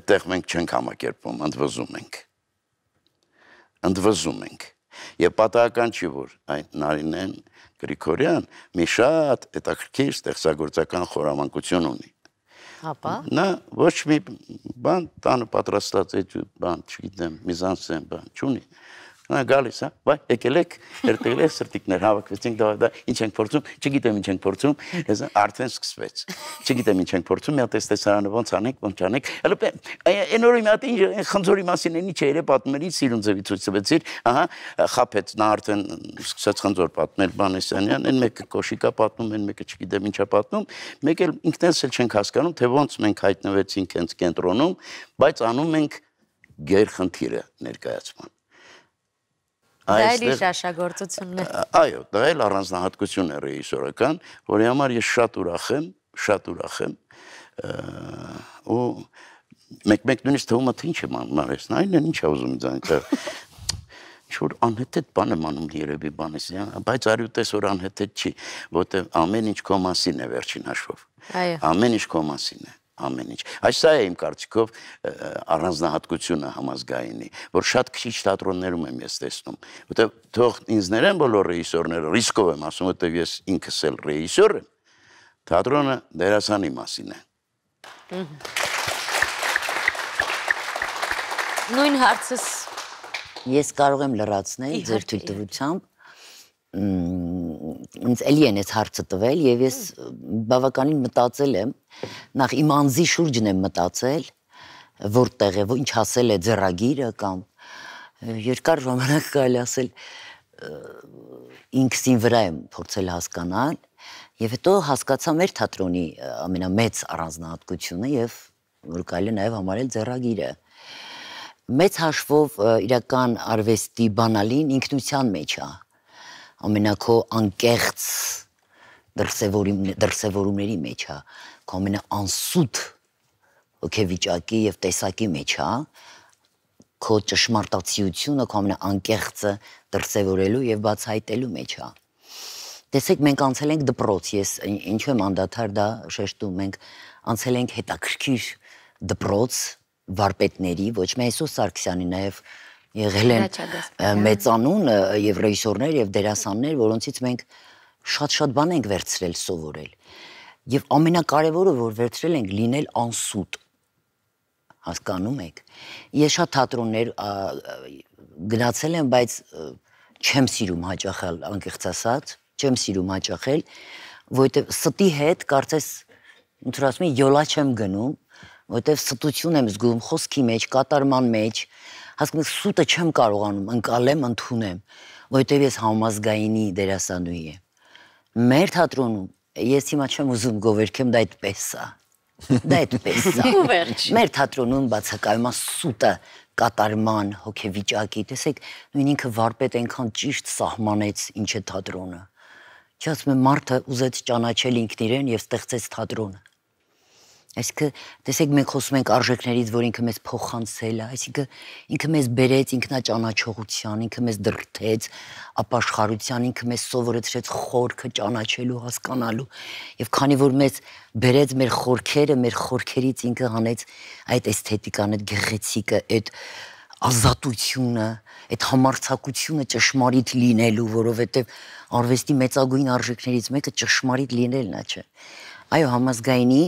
այդտեղ մենք չենք համակերպում, ընդվզում ենք։ Ընդվզում ենք։ Եվ պատահական չի որ այն նարինեն Գրիգորյան մի շատ հետաքրքիր ստեղծագործական խորամանկություն ունի։ Հապա։ Նա ոչ մի բան տանը պատրաստած էջ բան, չգիտեմ, միզանսեն բան չունի նա գալիս, հա, վայ, եկել եք, երթել եք սրտիկներ, հավաքվեցինք դա դա ինչ ենք փորձում, չգիտեմ ինչ ենք փորձում, ես արդեն սկսվեց։ Չգիտեմ ինչ ենք փորձում, մի հատ տեստեսարանը ոնց անենք, ոնց անենք։ Հələ այն օրը մի հատ ինչ խնձորի մասին էնի չէր է պատմել, ինձ սիրուն ձևի ցույց տվեցիր, ահա, խափեց, նա արդեն սկսեց խնձոր պատմել, բանեսյանյան, այն մեկը կոշիկա պատմում, այն մեկը չգիտեմ ինչա պատմում, մեկ էլ ինքներս էլ չենք հասկանում, թե ոնց մենք հայտնվեցինք հենց կենտրոնում, բայց անում ենք գերխնդիրը ներկայացման Դա էլի շաշագործությունն է։ Այո, դա էլ առանձնահատկություն է ռեժիսորական, որի համար ես շատ ուրախ եմ, շատ ուրախ եմ։ Ու մեկ-մեկ նույնիսկ թվում է թե ինչ եմ անում, արես, այն են ինչ է ուզում ձանից ինչ-որ *laughs* անհետետ բան եմ անում երևի բանից, բայց արի ուտես, որ անհետետ չի, որտև ամեն ինչ քո մասին է վերջին հաշվով, ամեն ինչ քո մասին է ամեն ինչ։ Այս սա է իմ կարծիքով առանձնահատկությունը համազգայինի, որ շատ քիչ թատրոններում եմ ես տեսնում, որտեղ թող ինձներեն բոլոր ռեժիսորները ռիսկով եմ ասում, որտեղ ես ինքս էլ ռեժիսոր եմ։ Թատրոնը դերասանի մասին է։ Նույն հարցս ես կարող եմ լրացնել ձեր թույլտվությամբ ինձ ելի են այս հարցը տվել եւ ես բավականին մտածել եմ, նախ իմ անձի շուրջն եմ մտածել, որտեղ է, ինչ ասել է ծրագիրը կամ երկար ժամանակ կարելի ասել ինքսին վրա եմ փորձել հասկանալ եւ հետո հասկացա մեր թատրոնի ամենամեծ առանձնահատկությունը եւ որ կարելի նաեւ համարել ծրագիրը մեծ հաշվով իրական արվեստի բանալին ինքնության մեջ է ամենակո անկեղծ դրսևորում դրսևորումների մեջ է, հա։ քո ամենաանսուտ հոգեվիճակի եւ տեսակի մեջ է, հա։ քո ճշմարտացիությունը, քո ամենաանկեղծը դրսևորելու եւ բացահայտելու մեջ է։ հա։ Տեսեք, մենք անցել ենք դպրոց, ես ինչու եմ անդադար դա շեշտում, մենք անցել ենք հետաքրքիր դպրոց վարպետների, ոչ միայն Հիսուս Սարգսյանի, նաեւ եղել են հա։ մեծանուն եւ ռեժիսորներ եւ դերասաններ, որոնցից մենք շատ-շատ բան ենք վերցրել, սովորել։ Եվ ամենակարևորը, որ վերցրել ենք լինել անսուտ։ Հասկանում եք։ Ես շատ թատրոններ գնացել եմ, բայց չեմ սիրում հաճախել, անկեղծ ասած, չեմ սիրում հաճախել, որովհետև ստի հետ կարծես ոնց որ ասում եմ, յոլա չեմ գնում, որովհետև ստություն եմ զգում խոսքի մեջ, կատարման մեջ, հասկանաք սուտը չեմ կարողանում ընկալեմ, ընդունեմ, որովհետև ես համազգայինի դերասանուհի եմ։ Մեր թատրոնում ես հիմա չեմ ուզում գովերքեմ, դա այդպես է։ Դա այդպես է։ Ու վերջ։ Մեր թատրոնում բացակայում է սուտը կատարման հոգեվիճակի։ Տեսեք, նույն ինքը վարպետ այնքան ճիշտ սահմանեց ինչ է թատրոնը։ Չի ասում եմ մարդը ուզեց ճանաչել ինքն իրեն եւ ստեղծեց թատրոնը Այսինքն, տեսեք, մենք խոսում ենք արժեքներից, որ ինքը մեզ փոխանցել է, այսինքն ինքը մեզ բերեց ինքնաճանաչողության, ինքը մեզ դրթեց ապաշխարության, ինքը մեզ սովորեցրեց խորքը ճանաչելու, հասկանալու։ Եվ քանի որ մեզ բերեց մեր խորքերը, մեր խորքերից ինքը հանեց այդ էսթետիկան, այդ գեղեցիկը, այդ ազատությունը, այդ համարցակությունը ճշմարիտ լինելու, որովհետև արվեստի մեծագույն արժեքներից մեկը ճշմարիտ լինելն է, չէ՞։ Այո, համազգայինի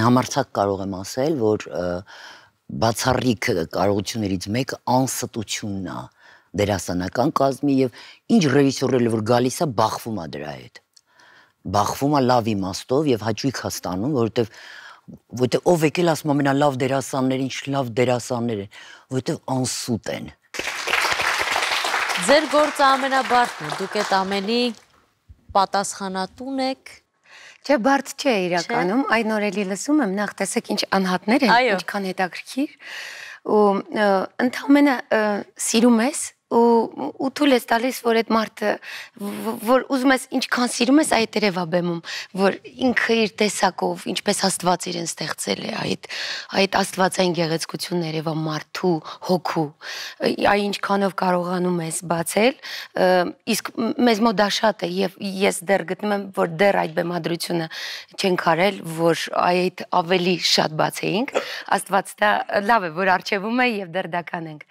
համարցակ կարող եմ ասել, որ բացառիկ կարողություններից մեկը անստությունն է դերասանական կազմի եւ ինչ ռեժիսոր էլ որ գալիս է բախվում է դրա հետ։ Բախվում է լավ իմաստով եւ հաճույք է ստանում, որովհետեւ որտեղ ով եկել ասում ամենալավ դերասաններ, ինչ լավ դերասաններ են, որտեղ անսուտ են։ Ձեր գործը ամենաբարձն է, դուք այդ ամենի պատասխանատուն եք, Չէ, բարձ չէ իրականում, այն օրելի լսում եմ, նախ տեսեք ինչ անհատներ են, ինչքան հետաքրքիր։ Ու ընդհանրապես սիրում ես ու ու թույլ ես տալիս որ այդ մարդը որ ուզում ես ինչքան սիրում ես այդ երևա բեմում որ ինքը իր տեսակով ինչպես աստված իրեն ստեղծել է այդ այդ աստվածային գեղեցկությունն երևա մարդու հոգու այ ինչքանով կարողանում ես բացել իսկ մեզ մոտ դա շատ է եւ ես դեռ գտնում եմ որ դեռ այդ բեմադրությունը չենք արել որ այդ ավելի շատ բացեինք աստված դա լավ է որ արժևում է եւ դեռ դա կանենք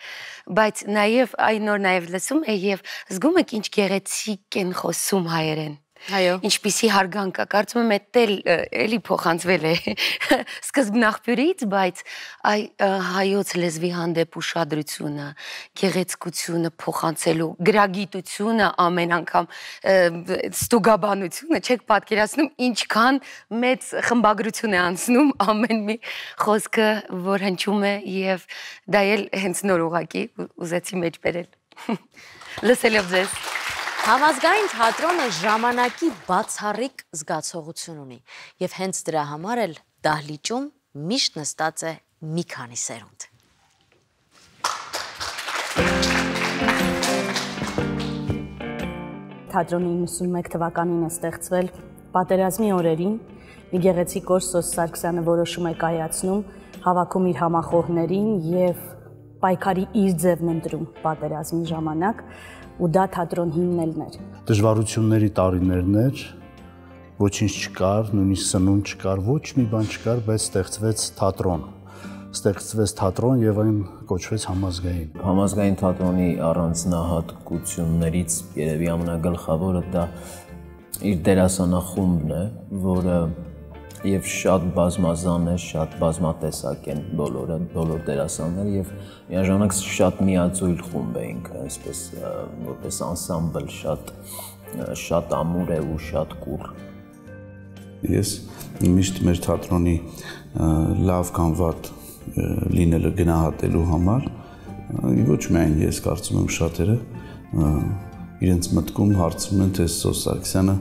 բայց նաեւ այն նոր նաև լսում է եւ զգում եք ինչ գեղեցիկ են խոսում հայերեն։ Այո։ Ինչպիսի հարգանք կա, կարծում եմ այդտել էլի փոխանցվել է *laughs* սկզբնախբյուրից, բայց այ հայոց լեզվի հանդեպ ուշադրությունը, գեղեցկությունը փոխանցելու գրագիտությունը ամեն անգամ ստուգաբանությունը, չեք պատկերացնում ինչքան մեծ խմբագրություն է անցնում ամեն մի խոսքը, որ հնչում է եւ դա էլ հենց նոր ուղակի ուզեցի մեջ բերել։ Լսելով ձեզ։ Համազգային թատրոնը ժամանակի բացառիկ զգացողություն ունի եւ հենց դրա համար էլ դահլիճում միշտ նստած է մի քանի սերունդ։ Թատրոնը 91 թվականին է ստեղծվել պատերազմի օրերին մի գեղեցիկ օր Սոս Սարգսյանը որոշում է կայացնում հավաքում իր համախոհներին եւ պայքարի իր ձևն ընտրում պատերազմի ժամանակ ու դա թատրոն հիմնելն էր։ Դժվարությունների տարիներն էր, ոչինչ չկար, նույնիսկ սնունդ չկար, ոչ մի բան չկար, բայց ստեղծվեց թատրոն ստեղծվեց թատրոն եւ այն կոչվեց համազգային։ Համազգային թատրոնի առանձնահատկություններից երևի ամենագլխավորը դա իր դերասանախումբն է, որը եւ շատ բազմազան է, շատ բազմատեսակ են բոլորը, բոլոր դերասանները եւ միաժամանակ շատ միաձույլ խումբ է ինքը, այսպես որպես անսամբլ շատ շատ ամուր է ու շատ կուռ։ Ես միշտ մեր թատրոնի լավ կամ վատ լինելը գնահատելու համար ոչ միայն ես կարծում եմ շատերը իրենց մտքում հարցում են թե Սոսարքսյանը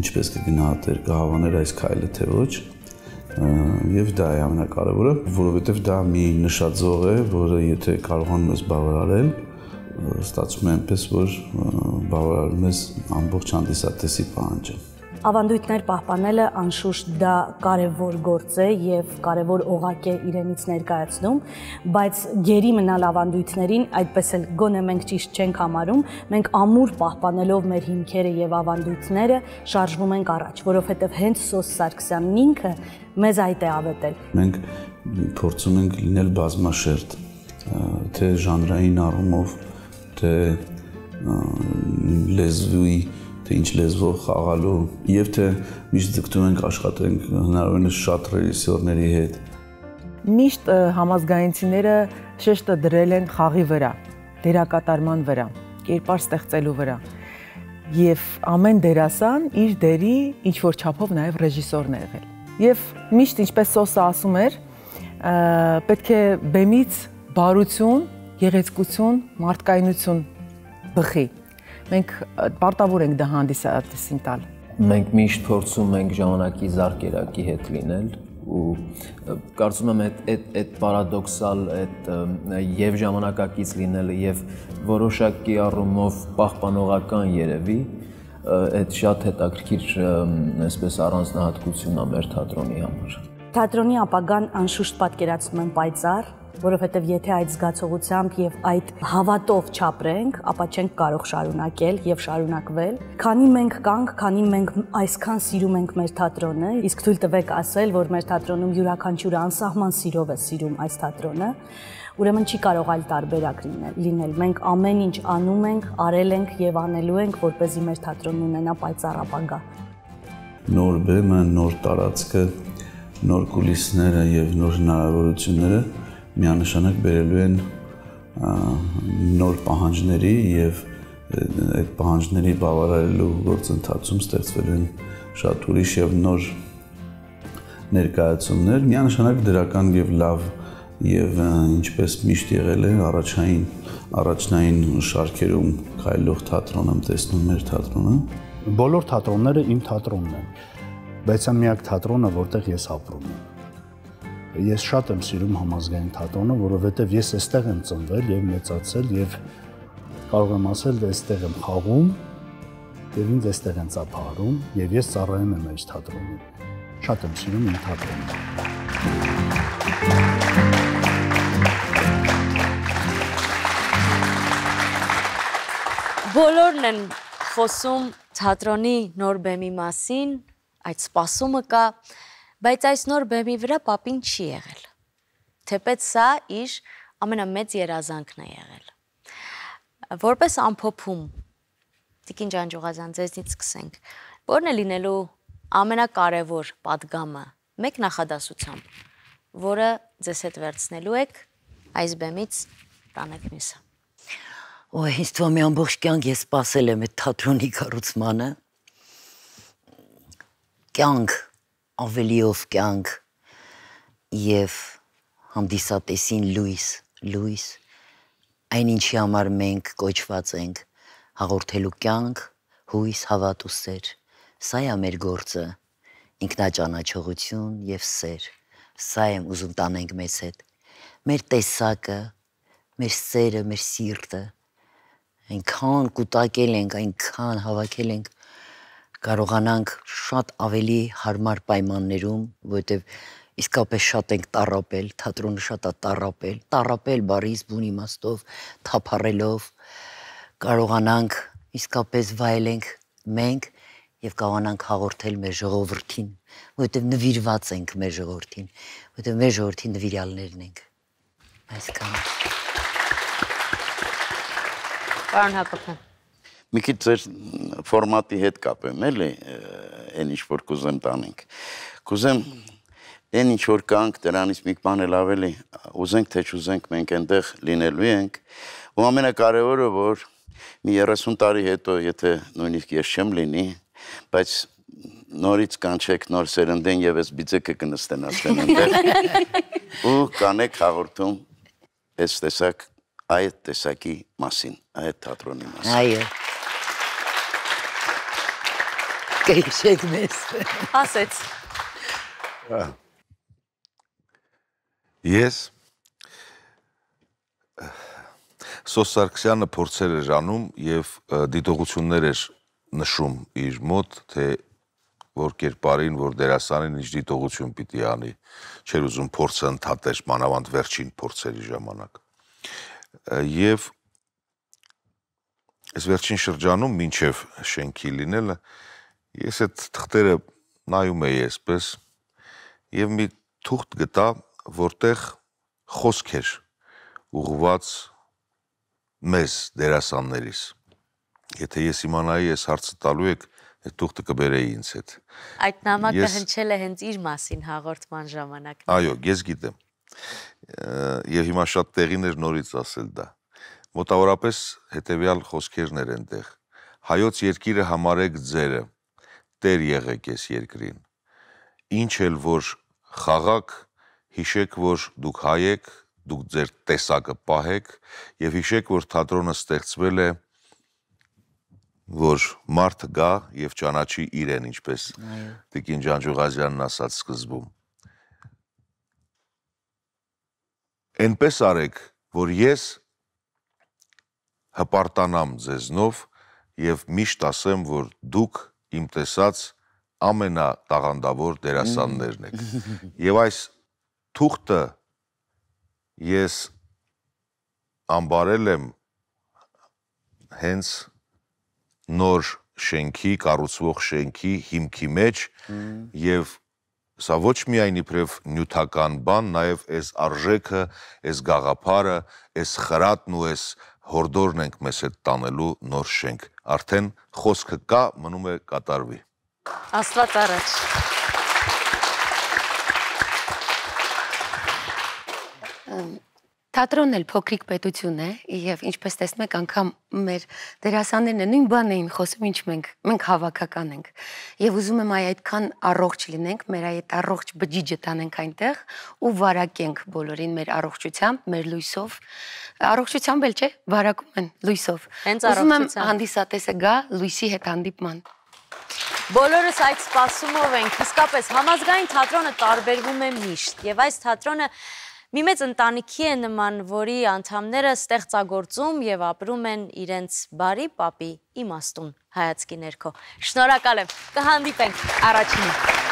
ինչպես կգնահատեր, կհավաներ այս քայլը թե ոչ։ Եվ դա է ամենակարևորը, որովհետև դա մի նշաձող է, որը եթե կարողանում ես բավարարել, ստացվում է այնպես, որ բավարարում ես ամբողջ հանդիսատեսի պահանջը։ Ավանդույթներ պահպանելը անշուշտ դա կարևոր գործ է եւ կարևոր օղակ է իրենից ներկայացնում, բայց գերի մնալ ավանդույթներին այդպես էլ գոնե մենք ճիշտ չենք համարում, մենք ամուր պահպանելով մեր հիմքերը եւ ավանդույթները շարժվում ենք առաջ, որովհետեւ հենց Սոս Սարգսյանն ինքը մեզ այդ է ավետել։ Մենք փորձում ենք լինել բազմաշերտ, թե ժանրային առումով, թե լեզվի թե ինչ լեզվով խաղալու եւ թե միշտ ձգտում ենք աշխատենք հնարավորինս շատ ռեժիսորների հետ։ Միշտ համազգայինցիները շեշտը դրել են խաղի վրա, դերակատարման վրա, կերպար ստեղծելու վրա։ Եվ ամեն դերասան իր դերի ինչ որ չափով նաև ռեժիսորն է եղել։ Եվ միշտ ինչպես Սոսը ասում էր, պետք է բեմից բարություն, գեղեցկություն, մարդկայնություն բխի մենք պարտավոր ենք դա հանդիսատեսին տալ։ Մենք միշտ փորձում ենք ժամանակի զարգերակի հետ լինել ու կարծում եմ այդ այդ այդ պարադոքսալ այդ եւ ժամանակակից լինելը եւ որոշակի առումով պահպանողական երևի այդ շատ հետաքրքիր այսպես առանձնահատկություն է մեր թատրոնի համար։ Թատրոնի ապագան անշուշտ պատկերացնում են պայծառ որովհետև եթե այդ զգացողությամբ եւ այդ հավատով չապրենք, ապա չենք կարող շարունակել եւ շարունակվել։ Քանի մենք կանք, քանի մենք այսքան սիրում ենք մեր թատրոնը, իսկ թույլ տվեք ասել, որ մեր թատրոնում յուրաքանչյուրը անսահման սիրով է սիրում այս թատրոնը, ուրեմն չի կարող այլ տարբերակ լինել։ Մենք ամեն ինչ անում ենք, արել ենք եւ անելու ենք, որպեսզի մեր թատրոնն ունենա պայծառ ապագա։ Նոր բեմը, նոր տարածքը, նոր կուլիսները եւ նոր հնարավորությունները միանշանակ բերելու են նոր պահանջների եւ այդ պահանջների բավարարելու գործընթացում ստեղծվել են շատ ուրիշ եւ նոր ներկայացումներ, միանշանակ դրական եւ լավ եւ ինչպես միշտ եղել է առաջային առաջնային շարքերում քայլող թատրոնը տեսնում մեր թատրոնը։ Բոլոր թատրոնները իմ թատրոնն են, բայց այն միակ թատրոնը, որտեղ ես ապրում եմ ես շատ եմ սիրում համազգային թատրոնը, որովհետև ես այստեղ եմ ծնվել եւ մեծացել եւ կարող եմ ասել, որ «Դե այստեղ եմ խաղում եւ ինձ այստեղ են ծափահարում եւ ես ծառայում եմ այս թատրոնին։ Շատ եմ սիրում իմ թատրոնը։ Բոլորն են խոսում թատրոնի նոր բեմի մասին, այդ սпасումը կա, Բայց այս նոր բեմի վրա papin չի եղել։ Թեպետ սա իր ամենամեծ երազանքն է եղել։ Որպես ամփոփում Տիկին ջան Ջուղազյան ձեզնից սկսենք։ Որն է լինելու ամենակարևոր падգամը մեկ նախադասությամբ, որը ձեզ հետ վերցնելու եք այս բեմից տանեք միսը։ Ոյ, ինձ թվում է ամբողջ կյանք ես սпасել եմ այդ թատրոնի կառուցմանը։ Կյանք ավելիով կյանք եւ հանդիսատեսին լույս, լույս այն ինչի համար մենք կոչված ենք հաղորդելու կյանք, հույս, հավատուսեր։ Սա է մեր գործը, ինքնաճանաչողություն եւ սեր։ Սա եմ ուզում տանենք մեզ հետ։ Մեր տեսակը, մեր սերը, մեր սիրտը այնքան կուտակել ենք, այնքան հավաքել ենք, կարողանանք շատ ավելի հարմար պայմաններում, որովհետև իսկապես շատ ենք տարապել, թատրոնը շատ է տարապել, տարապել բարիս բուն իմաստով, թափառելով կարողանանք իսկապես վայելենք մենք եւ կարողանանք հաղորդել մեր ժողովրդին, որովհետեւ նվիրված ենք մեր ժողովրդին, որովհետեւ մեր ժողովրդի նվիրյալներն ենք։ Այսքան։ Պարոն Հակոբյան մի քիչ ձեր ֆորմատի հետ կապեմ, էլի, այն ինչ որ կուզեմ տանենք։ Կուզեմ այն ինչ որ կանք դրանից մի բան էլ ավելի ուզենք թե չուզենք մենք այնտեղ լինելու ենք ու ամենակարևորը որ մի 30 տարի հետո եթե նույնիսկ ես չեմ լինի բայց նորից կանչեք նոր սերնդեն եւ ես բիցեկը կնստենացնեմ այնտեղ *laughs* ու կանեք հաղորդում այս տեսակ այդ տեսակի մասին այդ թատրոնի մասին այո Կհիշեք մեզ։ Ասեց։ Ես Սոս Սարգսյանը փորձեր էր անում եւ դիտողություններ էր նշում իր մոտ, թե որ կերպարին, որ դերասանին ինչ դիտողություն պիտի անի։ Չէր ուզում փորձը ընդհատեր մանավանդ վերջին փորձերի ժամանակ։ Եվ այս վերջին շրջանում մինչև շենքի լինելը Ես այդ թղթերը նայում էի այսպես եւ մի թուղթ գտա, որտեղ խոսք էր ուղված մեզ դերասաններից։ Եթե ես իմանայի, ես հարցը տալու եք, այդ թուղթը կբերեի ինձ հետ։ Այդ նամակը ես... հնչել է հենց իր մասին հաղորդման ժամանակ։ Այո, ես գիտեմ։ Եվ հիմա շատ տեղին էր նորից ասել դա։ Մոտավորապես հետևյալ խոսքերն էր այնտեղ։ Հայոց երկիրը համարեք ձերը, Տեր եղեք ես երկրին։ Ինչ էլ որ խաղակ, հիշեք, որ դուք հայ եք, դուք ձեր տեսակը պահեք եւ հիշեք, որ թատրոնը ստեղծվել է որ մարդ գա եւ ճանաչի իրեն ինչպես Տիկին Ջանջուղազյանն ասաց սկզբում։ Էնպես արեք, որ ես հպարտանամ ձեզնով եւ միշտ ասեմ, որ դուք իմ տեսած ամենատաղանդավոր դերասաններն եք։ Եվ այս թուղթը ես ամբարել եմ հենց նոր շենքի, կառուցվող շենքի հիմքի մեջ եւ Սա ոչ միայն իբրև նյութական բան, նաև այս արժեքը, այս գաղափարը, այս խրատն ու այս հորդորն ենք մեզ հետ տանելու նոր շենք։ Արդեն խոսքը կա, մնում է կատարվի։ Աստված առաջ։ Um Թատրոնն էլ փոքրիկ պետություն է եւ ինչպես տեսնում եք անգամ մեր դերասաններն նույն բանն էին խոսում ինչ մենք մենք հավաքական ենք եւ ուզում եմ այ այդքան առողջ լինենք մեր այդ առողջ բջիջը տանենք այնտեղ ու վարակենք բոլորին մեր առողջությամբ մեր լույսով առողջությամբ էլ չէ վարակում են լույսով ուզում եմ հանդիսատեսը գա լույսի հետ հանդիպման Բոլորս այդ սպասումով ենք։ Իսկապես համազգային թատրոնը տարբերվում է միշտ, եւ այս թատրոնը Մի մեծ ընտանիքի է նման, որի անդամները ստեղծագործում եւ ապրում են իրենց բարի պապի իմաստուն հայացքի ներքո։ Շնորհակալ եմ։ Կհանդիպենք առաջինին։